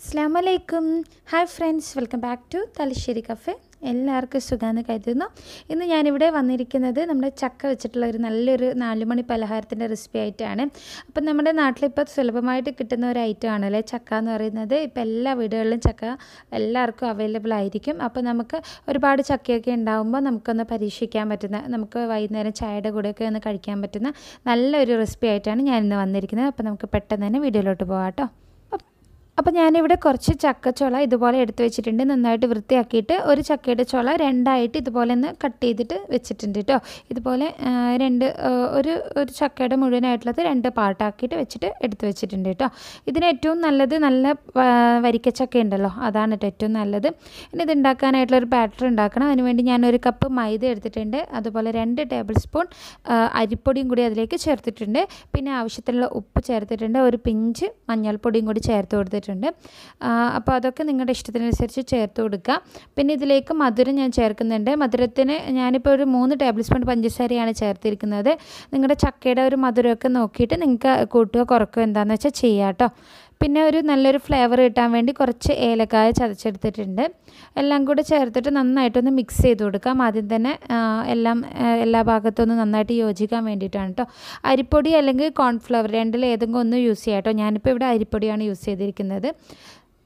അസ്സാം വലൈക്കും hi friends welcome back to Thalassery cafe എല്ലാവർക്കും സുഖമെന്ന് കരുതുന്നു ഇന്ന് ഞാനിവിടെ വന്നിരിക്കുന്നത് നമ്മുടെ ചക്ക വെച്ചിട്ടുള്ള ഒരു നല്ലൊരു നാലുമണി പലഹാരത്തിൻ്റെ റെസിപ്പി ആയിട്ടാണ് അപ്പം നമ്മുടെ നാട്ടിലിപ്പോൾ സുലഭമായിട്ട് കിട്ടുന്ന ഒരു ഐറ്റം ആണല്ലേ ചക്ക എന്ന് പറയുന്നത് ഇപ്പോൾ എല്ലാ വീടുകളിലും ചക്ക എല്ലാവർക്കും അവൈലബിൾ ആയിരിക്കും അപ്പോൾ നമുക്ക് ഒരുപാട് ചക്കയൊക്കെ ഉണ്ടാകുമ്പോൾ നമുക്കൊന്ന് പരീക്ഷിക്കാൻ പറ്റുന്ന നമുക്ക് വൈകുന്നേരം ചായയുടെ കൂടെയൊക്കെ ഒന്ന് കഴിക്കാൻ പറ്റുന്ന നല്ലൊരു റെസിപ്പി ആയിട്ടാണ് ഞാനിന്ന് വന്നിരിക്കുന്നത് അപ്പോൾ നമുക്ക് പെട്ടെന്ന് തന്നെ വീഡിയോയിലോട്ട് പോകാം കേട്ടോ അപ്പോൾ ഞാനിവിടെ കുറച്ച് ചക്കച്ചോള ഇതുപോലെ എടുത്ത് വെച്ചിട്ടുണ്ട് നന്നായിട്ട് വൃത്തിയാക്കിയിട്ട് ഒരു ചക്കയുടെ ചോള രണ്ടായിട്ട് ഇതുപോലെ ഒന്ന് കട്ട് ചെയ്തിട്ട് വെച്ചിട്ടുണ്ട് കേട്ടോ ഇതുപോലെ രണ്ട് ഒരു ഒരു ചക്കയുടെ മുഴുവനായിട്ടുള്ളത് രണ്ട് പാട്ടാക്കിയിട്ട് വെച്ചിട്ട് എടുത്ത് വെച്ചിട്ടുണ്ട് കേട്ടോ ഇതിന് ഏറ്റവും നല്ലത് നല്ല വരിക്കച്ചക്ക ഉണ്ടല്ലോ അതാണ് കേട്ടോ ഏറ്റവും നല്ലത് ഇനി ഇത് ഉണ്ടാക്കാനായിട്ടുള്ളൊരു ബാറ്റർ ഉണ്ടാക്കണം അതിനുവേണ്ടി ഞാൻ ഒരു കപ്പ് മൈദ എടുത്തിട്ടുണ്ട് അതുപോലെ രണ്ട് ടേബിൾ സ്പൂൺ അരിപ്പൊടിയും കൂടി അതിലേക്ക് ചേർത്തിട്ടുണ്ട് പിന്നെ ആവശ്യത്തിനുള്ള ഉപ്പ് ചേർത്തിട്ടുണ്ട് ഒരു പിഞ്ച് മഞ്ഞൾപ്പൊടിയും കൂടി ചേർത്ത് കൊടുത്തിട്ടുണ്ട് ചേർത്തിട്ടുണ്ട് അപ്പോൾ അതൊക്കെ നിങ്ങളുടെ ഇഷ്ടത്തിനനുസരിച്ച് ചേർത്ത് കൊടുക്കുക പിന്നെ ഇതിലേക്ക് മധുരം ഞാൻ ചേർക്കുന്നുണ്ട് മധുരത്തിന് ഞാനിപ്പോൾ ഒരു മൂന്ന് ടേബിൾ സ്പൂൺ പഞ്ചസാരയാണ് ചേർത്തിരിക്കുന്നത് നിങ്ങളുടെ ചക്കയുടെ ഒരു മധുരമൊക്കെ നോക്കിയിട്ട് നിങ്ങൾക്ക് കൂട്ടുകയോ കുറക്കുകയോ എന്താണെന്ന് വെച്ചാൽ ചെയ്യാം കേട്ടോ പിന്നെ ഒരു നല്ലൊരു ഫ്ലേവർ കിട്ടാൻ വേണ്ടി കുറച്ച് ഏലക്കായ ചതച്ചെടുത്തിട്ടുണ്ട് എല്ലാം കൂടെ ചേർത്തിട്ട് നന്നായിട്ടൊന്ന് മിക്സ് ചെയ്ത് കൊടുക്കാം ആദ്യം തന്നെ എല്ലാം എല്ലാ ഭാഗത്തൊന്ന് നന്നായിട്ട് യോജിക്കാൻ വേണ്ടിയിട്ടാണ് കേട്ടോ അരിപ്പൊടി അല്ലെങ്കിൽ കോൺഫ്ലവർ രണ്ടിൽ ഏതെങ്കിലും ഒന്ന് യൂസ് ചെയ്യാം കേട്ടോ ഞാനിപ്പോൾ ഇവിടെ അരിപ്പൊടിയാണ് യൂസ് ചെയ്തിരിക്കുന്നത്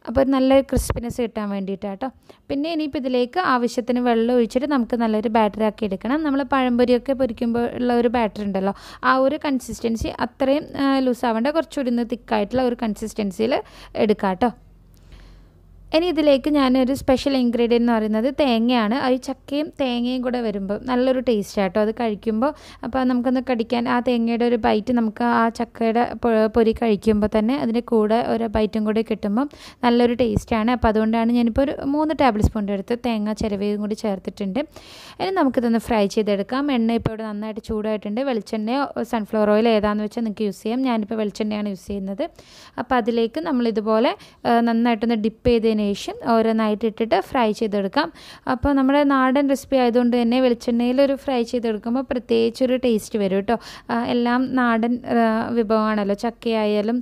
അപ്പോൾ നല്ല നല്ലൊരു ക്രിസ്പിനെസ് കിട്ടാൻ വേണ്ടിയിട്ടാണ് കേട്ടോ പിന്നെ ഇനിയിപ്പോൾ ഇതിലേക്ക് ആവശ്യത്തിന് വെള്ളം ഒഴിച്ചിട്ട് നമുക്ക് നല്ലൊരു ബാറ്ററി ആക്കി എടുക്കണം നമ്മൾ പഴംപൊരിയൊക്കെ പൊരിക്കുമ്പോൾ ഉള്ള ഒരു ബാറ്ററി ഉണ്ടല്ലോ ആ ഒരു കൺസിസ്റ്റൻസി അത്രയും ലൂസ് ആവേണ്ട കുറച്ചുകൂടി ഒന്ന് തിക്കായിട്ടുള്ള ഒരു കൺസിസ്റ്റൻസിയിൽ എടുക്കാം കേട്ടോ ഇനി ഇതിലേക്ക് ഞാനൊരു സ്പെഷ്യൽ ഇൻഗ്രീഡിയൻ്റ് എന്ന് പറയുന്നത് തേങ്ങയാണ് അത് ചക്കയും തേങ്ങയും കൂടെ വരുമ്പോൾ നല്ലൊരു ടേസ്റ്റ് ആട്ടോ അത് കഴിക്കുമ്പോൾ അപ്പോൾ നമുക്കൊന്ന് കടിക്കാൻ ആ തേങ്ങയുടെ ഒരു ബൈറ്റ് നമുക്ക് ആ ചക്കയുടെ പൊരി കഴിക്കുമ്പോൾ തന്നെ അതിൻ്റെ കൂടെ ഒരു ബൈറ്റും കൂടി കിട്ടുമ്പോൾ നല്ലൊരു ടേസ്റ്റാണ് അപ്പോൾ അതുകൊണ്ടാണ് ഞാനിപ്പോൾ ഒരു മൂന്ന് ടേബിൾ സ്പൂണിൻ്റെ അടുത്ത് തേങ്ങ ചിരവയും കൂടി ചേർത്തിട്ടുണ്ട് ഇനി നമുക്കിതൊന്ന് ഫ്രൈ ചെയ്തെടുക്കാം എണ്ണ ഇപ്പോൾ ഇവിടെ നന്നായിട്ട് ചൂടായിട്ടുണ്ട് വെളിച്ചെണ്ണയോ സൺഫ്ലവർ ഓയിൽ ഏതാണെന്ന് വെച്ചാൽ നിങ്ങൾക്ക് യൂസ് ചെയ്യാം ഞാനിപ്പോൾ വെളിച്ചെണ്ണയാണ് യൂസ് ചെയ്യുന്നത് അപ്പോൾ അതിലേക്ക് നമ്മൾ ഇതുപോലെ നന്നായിട്ടൊന്ന് ഡിപ്പ് ചെയ്തതിന് കോമ്പിനേഷൻ ഓരോന്നായിട്ട് ഇട്ടിട്ട് ഫ്രൈ ചെയ്തെടുക്കാം അപ്പോൾ നമ്മുടെ നാടൻ റെസിപ്പി ആയതുകൊണ്ട് തന്നെ വെളിച്ചെണ്ണയിൽ ഒരു ഫ്രൈ ചെയ്തെടുക്കുമ്പോൾ പ്രത്യേകിച്ചൊരു ടേസ്റ്റ് വരും കേട്ടോ എല്ലാം നാടൻ വിഭവമാണല്ലോ ചക്കയായാലും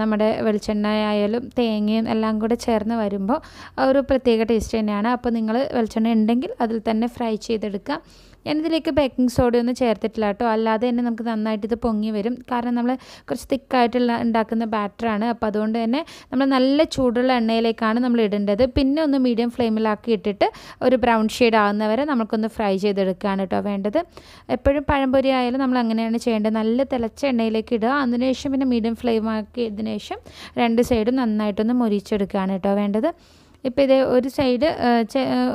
നമ്മുടെ വെളിച്ചെണ്ണ ആയാലും തേങ്ങയും എല്ലാം കൂടെ ചേർന്ന് വരുമ്പോൾ ഒരു പ്രത്യേക ടേസ്റ്റ് തന്നെയാണ് അപ്പോൾ നിങ്ങൾ വെളിച്ചെണ്ണ ഉണ്ടെങ്കിൽ അതിൽ തന്നെ ഫ്രൈ ചെയ്തെടുക്കുക ഞാനിതിലേക്ക് ബേക്കിംഗ് സോഡ ഒന്നും ചേർത്തിട്ടില്ല കേട്ടോ അല്ലാതെ തന്നെ നമുക്ക് നന്നായിട്ട് ഇത് പൊങ്ങി വരും കാരണം നമ്മൾ കുറച്ച് തിക്കായിട്ടുള്ള ഉണ്ടാക്കുന്ന ബാറ്ററാണ് അപ്പോൾ അതുകൊണ്ട് തന്നെ നമ്മൾ നല്ല ചൂടുള്ള എണ്ണയിലേക്കാണ് നമ്മൾ ഇടേണ്ടത് പിന്നെ ഒന്ന് മീഡിയം ഫ്ലെയിമിലാക്കി ഇട്ടിട്ട് ഒരു ബ്രൗൺ ഷെയ്ഡ് ആകുന്നവരെ നമുക്കൊന്ന് ഫ്രൈ ചെയ്തെടുക്കുകയാണ് കേട്ടോ വേണ്ടത് എപ്പോഴും പഴംപൊരി ആയാലും നമ്മൾ അങ്ങനെയാണ് ചെയ്യേണ്ടത് നല്ല തിളച്ച എണ്ണയിലേക്ക് ഇടുക അതിനുശേഷം പിന്നെ മീഡിയം ഫ്ലെയിം ആക്കിയതിനു ശേഷം രണ്ട് സൈഡും നന്നായിട്ടൊന്ന് മുരിച്ചെടുക്കുകയാണ് കേട്ടോ വേണ്ടത് ഇപ്പോൾ ഇതേ ഒരു സൈഡ്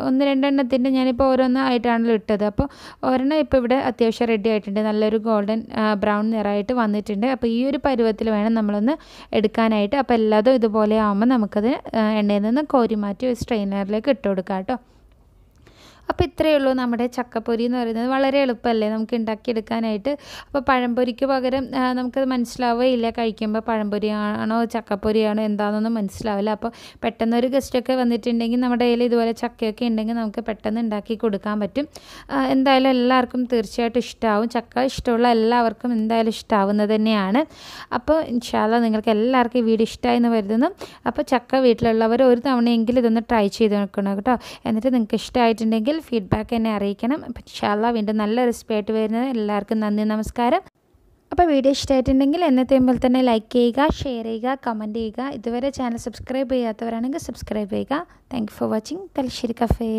ഒന്ന് രണ്ടെണ്ണത്തിൻ്റെ ഞാനിപ്പോൾ ഓരോന്നായിട്ടാണല്ലോ ഇട്ടത് അപ്പോൾ ഒരെണ്ണം ഇപ്പോൾ ഇവിടെ അത്യാവശ്യം റെഡി ആയിട്ടുണ്ട് നല്ലൊരു ഗോൾഡൻ ബ്രൗൺ നിറമായിട്ട് വന്നിട്ടുണ്ട് അപ്പോൾ ഈ ഒരു പരുവത്തിൽ വേണം നമ്മളൊന്ന് എടുക്കാനായിട്ട് അപ്പോൾ എല്ലാതും ഇതുപോലെ ആകുമ്പോൾ നമുക്കത് എണ്ണയിൽ നിന്ന് കോരി മാറ്റി ഒരു സ്ട്രെയിനറിലേക്ക് ഇട്ട് കൊടുക്കാം കേട്ടോ അപ്പോൾ ഇത്രയേ ഉള്ളൂ നമ്മുടെ ചക്കപ്പൊരി എന്ന് പറയുന്നത് വളരെ എളുപ്പമല്ലേ നമുക്ക് ഉണ്ടാക്കിയെടുക്കാനായിട്ട് അപ്പോൾ പഴംപൊരിക്ക് പകരം നമുക്കത് മനസ്സിലാവുകയില്ല കഴിക്കുമ്പോൾ ചക്കപ്പൊരി ആണോ എന്താണെന്നൊന്നും മനസ്സിലാവില്ല അപ്പോൾ പെട്ടെന്ന് ഒരു ഗസ്റ്റൊക്കെ വന്നിട്ടുണ്ടെങ്കിൽ നമ്മുടെ കയ്യിൽ ഇതുപോലെ ചക്കയൊക്കെ ഉണ്ടെങ്കിൽ നമുക്ക് പെട്ടെന്ന് ഉണ്ടാക്കി കൊടുക്കാൻ പറ്റും എന്തായാലും എല്ലാവർക്കും തീർച്ചയായിട്ടും ഇഷ്ടമാവും ചക്ക ഇഷ്ടമുള്ള എല്ലാവർക്കും എന്തായാലും ഇഷ്ടമാവുന്നത് തന്നെയാണ് അപ്പോൾ ഇൻഷാല്ല നിങ്ങൾക്ക് എല്ലാവർക്കും ഈ വീഡിയോ ഇഷ്ടമായി എന്ന് കരുതുന്നു അപ്പോൾ ചക്ക വീട്ടിലുള്ളവർ ഒരു തവണയെങ്കിലും ഇതൊന്ന് ട്രൈ ചെയ്ത് നോക്കണം കേട്ടോ എന്നിട്ട് നിങ്ങൾക്ക് ഇഷ്ടമായിട്ടുണ്ടെങ്കിൽ ഫീഡ്ബാക്ക് എന്നെ അറിയിക്കണം അപ്പം ഇൻഷാല്ല വീണ്ടും നല്ല റെസിപ്പി ആയിട്ട് വരുന്നത് എല്ലാവർക്കും നന്ദി നമസ്കാരം അപ്പോൾ വീഡിയോ ഇഷ്ടമായിട്ടുണ്ടെങ്കിൽ എന്നത്തെ പോലെ തന്നെ ലൈക്ക് ചെയ്യുക ഷെയർ ചെയ്യുക കമൻറ്റ് ചെയ്യുക ഇതുവരെ ചാനൽ സബ്സ്ക്രൈബ് ചെയ്യാത്തവരാണെങ്കിൽ സബ്സ്ക്രൈബ് ചെയ്യുക thank for watching Thalassery cafe